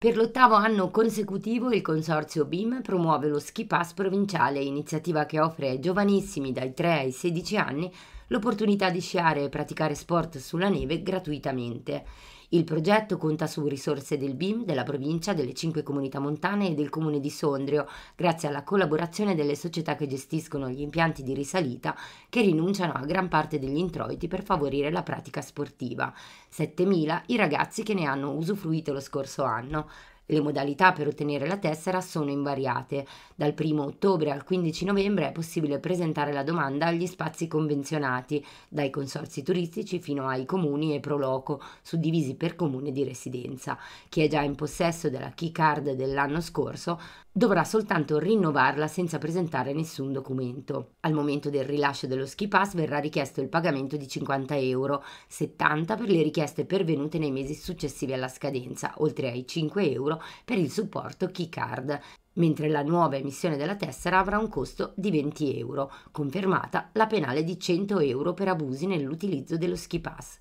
Per l'ottavo anno consecutivo il consorzio BIM promuove lo Ski Pass provinciale, iniziativa che offre ai giovanissimi dai 3 ai 16 anni l'opportunità di sciare e praticare sport sulla neve gratuitamente. Il progetto conta su risorse del BIM, della provincia, delle cinque comunità montane e del comune di Sondrio, grazie alla collaborazione delle società che gestiscono gli impianti di risalita che rinunciano a gran parte degli introiti per favorire la pratica sportiva. 7.000 i ragazzi che ne hanno usufruito lo scorso anno. Le modalità per ottenere la tessera sono invariate. Dal 1 ottobre al 15 novembre è possibile presentare la domanda agli spazi convenzionati, dai consorsi turistici fino ai comuni e proloco, suddivisi per comune di residenza. Chi è già in possesso della key card dell'anno scorso dovrà soltanto rinnovarla senza presentare nessun documento. Al momento del rilascio dello ski pass verrà richiesto il pagamento di 50 euro, 70 per le richieste pervenute nei mesi successivi alla scadenza, oltre ai 5 euro per il supporto keycard, mentre la nuova emissione della tessera avrà un costo di 20 euro, confermata la penale di 100 euro per abusi nell'utilizzo dello ski pass.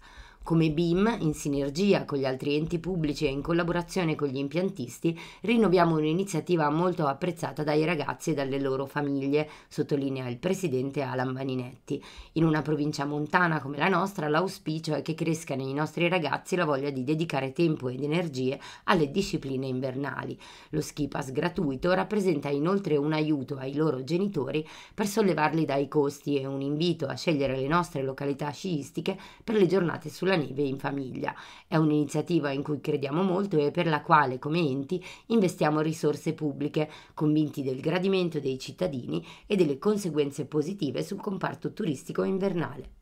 Come BIM, in sinergia con gli altri enti pubblici e in collaborazione con gli impiantisti, rinnoviamo un'iniziativa molto apprezzata dai ragazzi e dalle loro famiglie, sottolinea il presidente Alan Vaninetti. In una provincia montana come la nostra, l'auspicio è che cresca nei nostri ragazzi la voglia di dedicare tempo ed energie alle discipline invernali. Lo ski pass gratuito rappresenta inoltre un aiuto ai loro genitori per sollevarli dai costi e un invito a scegliere le nostre località sciistiche per le giornate sulla neve in famiglia. È un'iniziativa in cui crediamo molto e per la quale come enti investiamo risorse pubbliche, convinti del gradimento dei cittadini e delle conseguenze positive sul comparto turistico invernale.